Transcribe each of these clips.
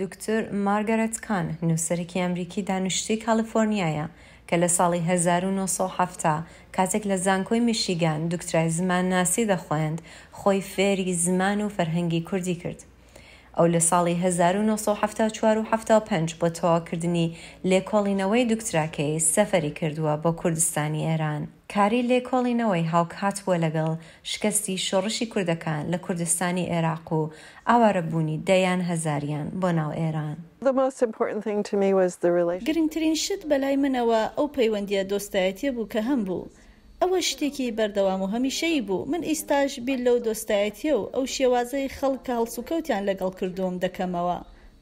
دکتۆر مارگەرت کان نووسەرێکی ئەمریکی دانیشتی کالیفۆرنیایە کە لە ساڵی 1970 کاتێک لە زانکۆی میشیگان دکترای زمان ناسی دەخۆیند خۆی فێری زمان و فەرهەنگی کوردی کرد ئەو لە ساڵی 1970 بە تەواکردنی لێکۆڵینەوەی دوکتراکەی سەفری کردووە بە کوردستانی ئێران. کاری لێکۆڵینەوەی هاوک هاتووە لەگەڵ شکستی شۆڕشی کوردەکان لە کوردستانی عێراق و ئاوارەبوونی دەیان هەزاریان بۆ ناو ئێران. گرنگترین شت بەلای منەوە ئەو پەیوەندیە دۆستایەتە بوو کە هەم بوو. ئەوە شتێکی بەردەوام و هەمیشەی بوو من ئیستاش بیل لەو دۆستایەتە و ئەو شێوازەی خەڵکە هەڵسوکەوتیان لەگەڵ کردوم دەکەمەوە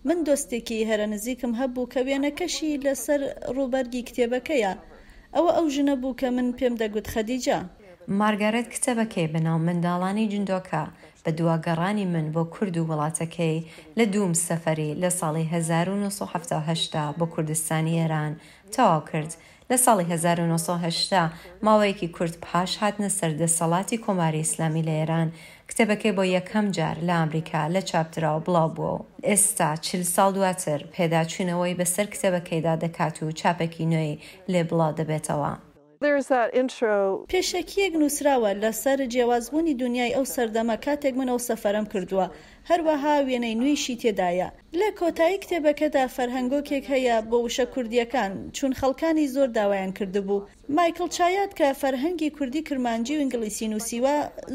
من دۆستێکی هەرە نزیکم هەبوو کە وێنەکەشی لەسەر ڕووبەرگی کتێبەکەیە ئەوە ئەو ژنە بوو کە من پێم دەگوت خەدیجە مارگارەت کتەبەکەی بەناو منداڵانی جندۆکە بە دواگەڕانی من بۆ کورد و وڵاتەکەی لە دووم سەفری لە ساڵی 1970 بۆ کوردستانی ئێران تەواو کرد لە ساڵی 1970 ماوەیەکی کورد پاش هاتنە سەردەسەڵاتی کۆماری ئیسلامی لە ئێران کتێبەکەی بۆ یەکەم جار لە ئەمریکا لە چاپتراوە بڵاو بووە و ئێستا چل ساڵ دواتر پێداچوونەوەی بەسەر کتێبەکەیدا دەکات و چاپێکی نوێی لێ بڵاو دەبێتەوە. پێشەکیەک نووسراوە لەسەر جیاوازبوونی دنیای ئەو سەردەمە کاتێک من ئەو سەفەرم کردووە هەروەها وێنەی نوێشی تێدایە لە کۆتایی کتێبەکەدا فەرهەنگۆکێک هەیە بۆ وشە کوردیەکان چون خەڵکانی زۆر داوایان کردبوو مایکل چایات کە فەرهەنگی کوردی کرمانجی و ئینگلیسی نووسیوە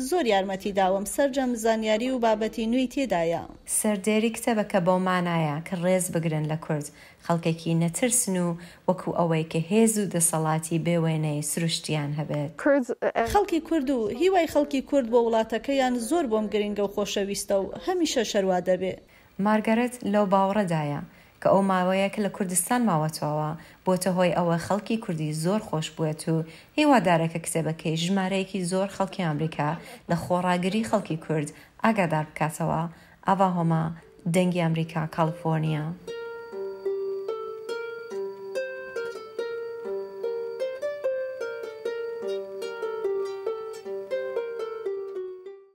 زۆر یارمەتی داوم سرجەم زانیاری و بابەتی نوێی تێدایە سەردێری کتێبەکە بۆ مانایە کە ڕێز بگرن لە کورد خەڵکێکی نەترسن و وەکو ئەوەی کە هێز و دەسەڵاتی بێوێنێ توانای سروشتیان هەبێت خەڵکی کورد و هیوای خەڵکی کورد بۆ وڵاتەکەیان زۆر بۆم گرنگە و خۆشەویستە و هەمیشە شەروا دەبێت مارگەرت لەو باوەڕەدایە کە ئەو ماوەیەکە لە کوردستان ماوەتەوە بۆتە هۆی ئەوە خەڵکی کوردی زۆر خۆش بووێت و هیوادارەکە کسێبەکەی ژمارەیەکی زۆر خەڵکی ئەمریکا لە خۆڕاگری خەڵکی کورد ئاگادار بکاتەوە ئاوا هۆما دەنگی ئەمریکا کالیفۆرنیا.